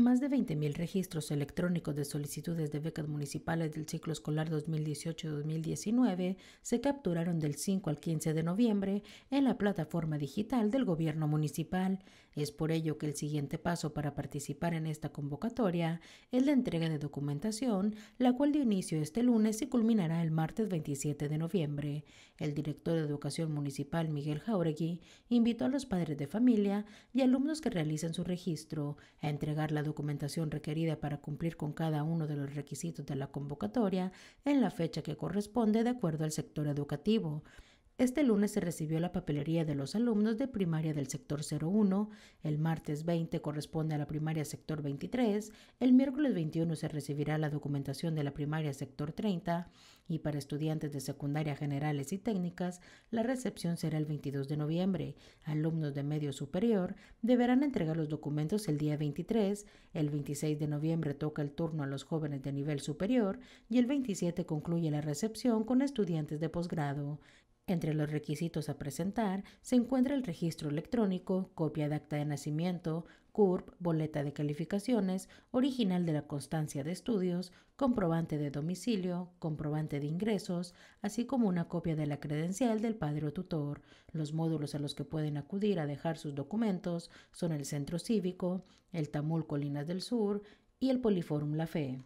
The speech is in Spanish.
Más de 20.000 registros electrónicos de solicitudes de becas municipales del ciclo escolar 2018-2019 se capturaron del 5 al 15 de noviembre en la plataforma digital del gobierno municipal. Es por ello que el siguiente paso para participar en esta convocatoria es la entrega de documentación, la cual dio inicio este lunes y culminará el martes 27 de noviembre. El director de Educación Municipal, Miguel Jauregui, invitó a los padres de familia y alumnos que realicen su registro a entregar la documentación requerida para cumplir con cada uno de los requisitos de la convocatoria en la fecha que corresponde de acuerdo al sector educativo. Este lunes se recibió la papelería de los alumnos de primaria del sector 01, el martes 20 corresponde a la primaria sector 23, el miércoles 21 se recibirá la documentación de la primaria sector 30 y para estudiantes de secundaria generales y técnicas la recepción será el 22 de noviembre. Alumnos de medio superior deberán entregar los documentos el día 23, el 26 de noviembre toca el turno a los jóvenes de nivel superior y el 27 concluye la recepción con estudiantes de posgrado. Entre los requisitos a presentar se encuentra el registro electrónico, copia de acta de nacimiento, CURP, boleta de calificaciones, original de la constancia de estudios, comprobante de domicilio, comprobante de ingresos, así como una copia de la credencial del padre o tutor. Los módulos a los que pueden acudir a dejar sus documentos son el Centro Cívico, el Tamul Colinas del Sur y el Poliforum La Fe.